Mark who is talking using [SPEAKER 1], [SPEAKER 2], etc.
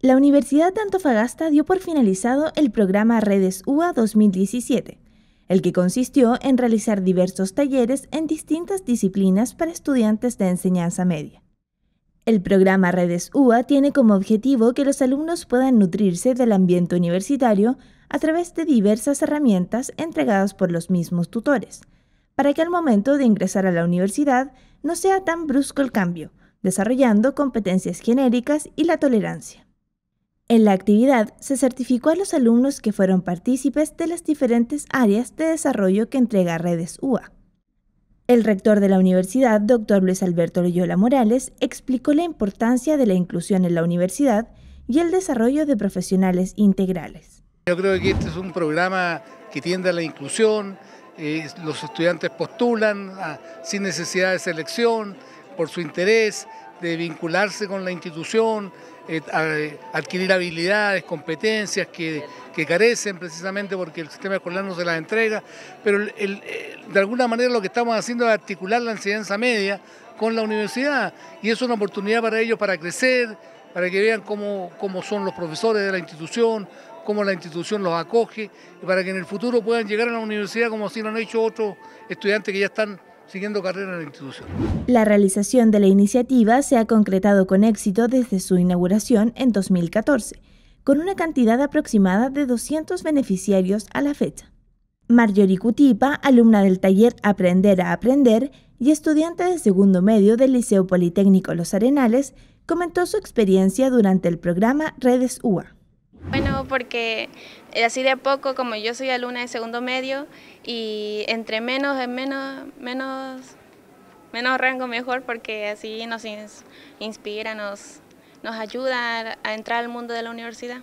[SPEAKER 1] La Universidad de Antofagasta dio por finalizado el programa Redes UA 2017, el que consistió en realizar diversos talleres en distintas disciplinas para estudiantes de enseñanza media. El programa Redes UA tiene como objetivo que los alumnos puedan nutrirse del ambiente universitario a través de diversas herramientas entregadas por los mismos tutores, para que al momento de ingresar a la universidad no sea tan brusco el cambio, desarrollando competencias genéricas y la tolerancia. En la actividad se certificó a los alumnos que fueron partícipes de las diferentes áreas de desarrollo que entrega redes UA. El rector de la universidad, doctor Luis Alberto Loyola Morales, explicó la importancia de la inclusión en la universidad y el desarrollo de profesionales integrales.
[SPEAKER 2] Yo creo que este es un programa que tiende a la inclusión, eh, los estudiantes postulan ah, sin necesidad de selección, por su interés de vincularse con la institución, eh, adquirir habilidades, competencias que, carecen precisamente porque el sistema escolar no se las entrega, pero eh, de alguna manera lo que estamos haciendo es articular la enseñanza media con la universidad y es una oportunidad para ellos para crecer, para que vean cómo, son los profesores de la institución, cómo la institución los acoge, y para que en el futuro puedan llegar a la universidad como si lo han hecho otros estudiantes que ya están siguiendo carrera en la institución.
[SPEAKER 1] La realización de la iniciativa se ha concretado con éxito desde su inauguración en 2014, con una cantidad aproximada de 200 beneficiarios a la fecha. Marjorie Cutipa, alumna del taller Aprender a Aprender y estudiante de segundo medio del Liceo Politécnico Los Arenales, comentó su experiencia durante el programa Redes UA.
[SPEAKER 3] Bueno, porque eh, así de a poco, como yo soy alumna de segundo medio, y entre menos, menos, menos, menos rango mejor, porque así nos inspira, nos ayuda a entrar al mundo de la universidad.